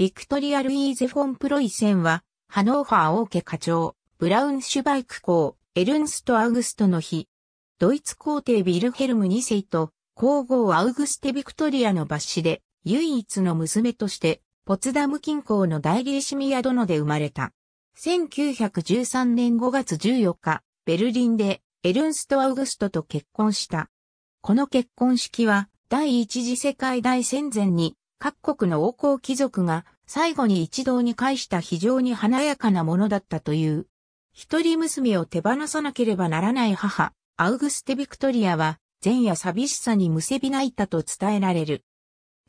ビクトリア・ルイーゼ・フォン・プロイセンは、ハノーファー王家課長、ブラウンシュバイク公、エルンスト・アウグストの日、ドイツ皇帝ビルヘルム2世と、皇后アウグステ・ビクトリアの抜子で、唯一の娘として、ポツダム近郊の大リーシミア殿で生まれた。1913年5月14日、ベルリンで、エルンスト・アウグストと結婚した。この結婚式は、第一次世界大戦前に、各国の王侯貴族が最後に一堂に会した非常に華やかなものだったという。一人娘を手放さなければならない母、アウグステ・ビクトリアは、前夜寂しさにむせび泣いたと伝えられる。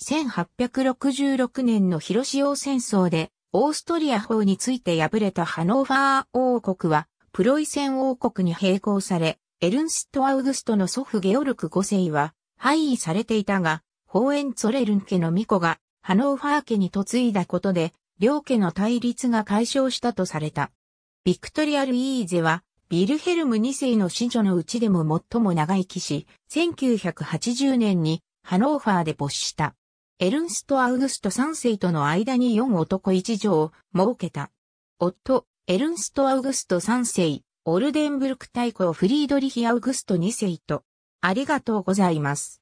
1866年の広潮戦争で、オーストリア法について敗れたハノーファー王国は、プロイセン王国に並行され、エルンスト・アウグストの祖父ゲオルク5世は、廃位されていたが、ホーエンツォレルン家の巫女がハノーファー家に嫁いだことで、両家の対立が解消したとされた。ビクトリア・ルイーゼは、ビルヘルム2世の子女のうちでも最も長生きし、1980年にハノーファーで没した。エルンスト・アウグスト3世との間に4男1女を設けた。夫、エルンスト・アウグスト3世、オルデンブルク大公フリードリヒ・アウグスト2世と、ありがとうございます。